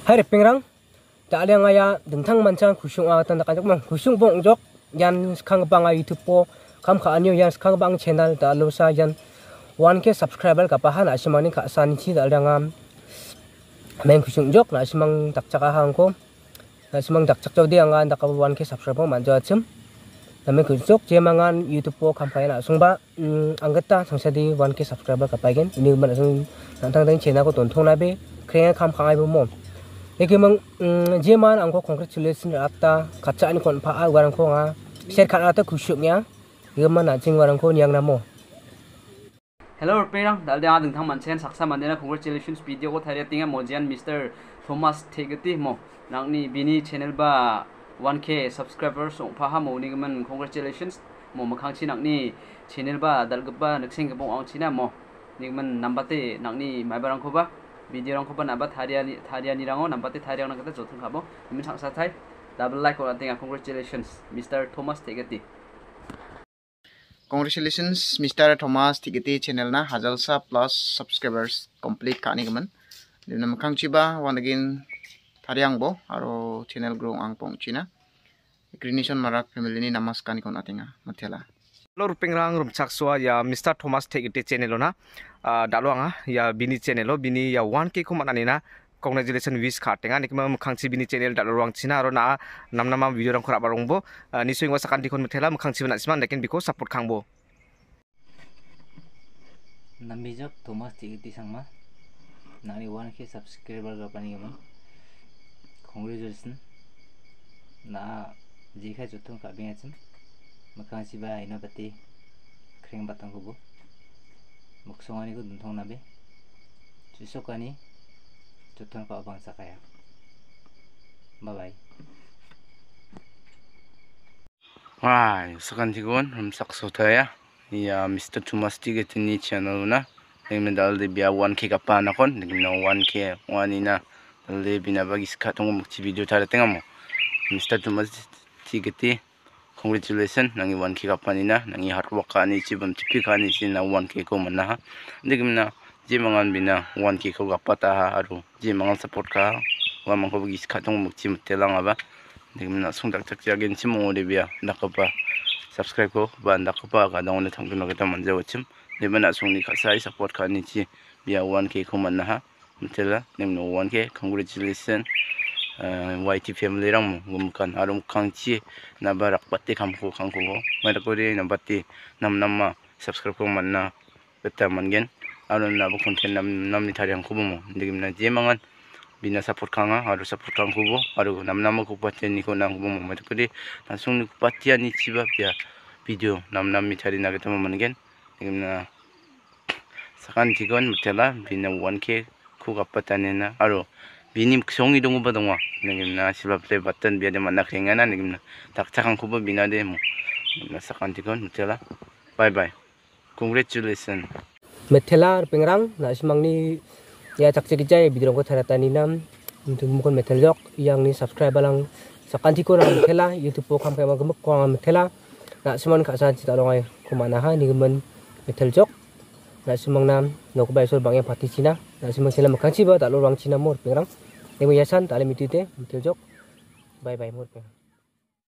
Hai pengrang, tak ada dentang mancang kusung awat tanda kanjok mang kusung bong jok yan kang bang a youtube po kam ka anyo yan kang bang channel ta lo sa yan 1k subscriber ka pahan asimani ka sani chi da dangam men kusung jok na asimang tak chaka hang ko na simang tak chak chodi anga da ka 1k subscriber man jo chim na men kusung jok je mangan youtube po kam pa na sung ba anggata sangsa di 1k subscriber ka paigen ini man sung nantang dang channel ko ton thong na be kreng kam khang ai bo mom ekimang mm, jeman angko congratulation apta kacha an kon pha a warang ko nga share khat ata khushu nya yeman na jing warang ko nyang namo hello perang dal da ding thang man chen saksa man na congratulations video ko thare tinga mojian mr thomas thegati mo nangni bini channel ba 1k subscribers song pha ha mo ni man congratulations mo makhang chi nangni channel ba dal gba nakseng gbo ang china mo ni man number te nangni mai barang ko ba video orang kupon nambah hari hari orang nambah teh hari orang kita jodoh kamu ini sangat sangat double like orang tinggal congratulations Mr Thomas Tegeti congratulations Mr Thomas Tegeti channel na sa plus subscribers complete kani kemen di nama kang ciba one again hari yang bo aro channel grow angpong pong china Ikrinisyon marak family ni namaskan nanti natin mati lah লোপিংরং রুমছাকসুয়া mister Thomas টেকটে চেনেলো না দালোয়া ইয়া বি চেনেলো বি ওয়ান কে খুমানি না কংগ্রেচুলেশন উইস খাটেঙা নাকি মুখাংছি বি চেনেল দালোরংছি না আরো না নাম নামা ভিডিও রং আবার রংবো নিশ্চয় সাকান্তি খেলা মুখাংছি না সাপোর্ট খাংবো নামিজক থমাস টেকটি সাংমা নাকি ওয়ান কে সাবস্ক্রাইবার গাপানি গেমন কংগ্রেচুলেশন না যে খাই যত্ন কাবি আছেন makhang siba ina bati kring batang kubu muksongani ku duntong nabe susokani tutun ko abang sakaya bye bye Hai, sekarang cikun, rumsak sotaya. Ya, Mr. Tumasti gitu nih channeluna. Yang mendal di biar one k apa anak kon, dengan one k one ina dal di bina bagi sekat tunggu bukti video tadi tengah mo. Mr. Tumasti gitu congratulations nangi wan ki kapanina nangi hard work k ani chibam chipi kani sina wan ki ko mana ha d e g i m n a ji mangan bina wan ki ko gapata ha aru ji mangan support ka wa mang ko gi ska tong mukchi mutelang aba d e g i m n a sungdak tak j a g e n chimong ribia nakapa subscribe ko ba nakapa ga dong ne thangdu nagata manje wachim nebana sungni ka sai support ka ni chi bia wan ki ko mana ha mutela n e m n o wan ki congratulations Eh, YT family rang gum kan arum kangchi na barak pati kamku kangku go mera ko na bati nam nam ma subscribe ko man na beta man gen arun na konten nam nam ni thari ko mo ndigim na je mangan bina support kanga aru support kangku go aru nam nam ko patte ni ko nang mo mera ko langsung ni patte ani chiba pia video nam nam mi thari na geta man gen ndigim na sakan tikon mutela bina 1k ku kapatane aru binim ksongi dongo ba dongo na gim na shiba ple batan biya de manak hinga na gim na tak takan kuba bina de mo na sakan tikon mutela bye bye congratulations metela pengrang na shimang ni ya tak cek cek bidrong ko tara tani nam untuk mukon metel jok yang ni subscribe balang sa tikon na metela youtube po kam kaya magamuk kwa metela na shimang ka san cita dongo ay kumana ha ni gim metel na semangnam, na noko ba isor bangya pati china na sumang sila makang chiba Cina ruang china mor pengrang demo yasan tale teh, mitil jok bye bye mur.